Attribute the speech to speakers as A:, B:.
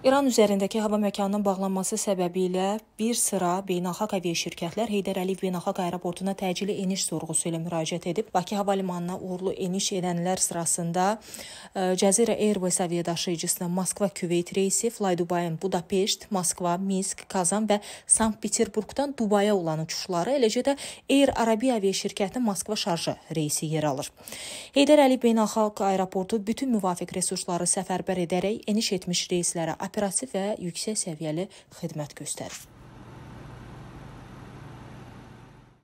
A: İran üzərindəki hava məkanının bağlanması səbəbilə bir sıra beynəlxalq aviaşirkətlər Heydər Əliyev beynəlxalq aeroportuna təcili eniş sorğusu ilə müraciət edib. Bakı hava limanına uğurlu eniş edənlər sırasında e, Cəzirə Airways aviadaşıyıcısına Moskva Küveyt reysi, Fly Dubayin Budapeşt, Moskva, Minsk, Kazan və Sankt-Peterburqdan Dubaya olan uçuşları, eləcə də Air Arabia aviaşirkətinin Moskva şarjı reysi yer alır. Heydər Əliyev beynəlxalq aeroportu bütün müvafiq resursları səfərbər edərək eniş etmiş reyslərə operativ və yüksək səviyyəli xidmət göstərir.